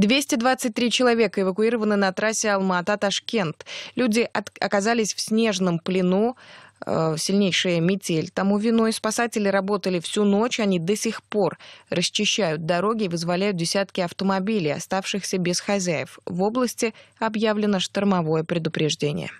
223 человека эвакуированы на трассе алма ата ташкент Люди от- оказались в снежном плену э, сильнейшая метель. Тому виной спасатели работали всю ночь, они до сих пор расчищают дороги и вызволяют десятки автомобилей, оставшихся без хозяев. В области объявлено штормовое предупреждение.